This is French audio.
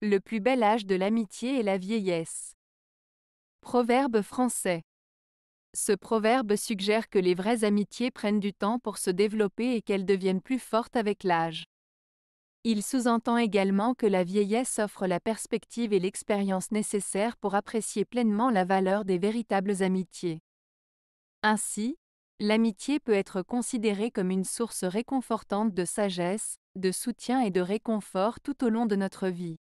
Le plus bel âge de l'amitié est la vieillesse. Proverbe français. Ce proverbe suggère que les vraies amitiés prennent du temps pour se développer et qu'elles deviennent plus fortes avec l'âge. Il sous-entend également que la vieillesse offre la perspective et l'expérience nécessaires pour apprécier pleinement la valeur des véritables amitiés. Ainsi, l'amitié peut être considérée comme une source réconfortante de sagesse, de soutien et de réconfort tout au long de notre vie.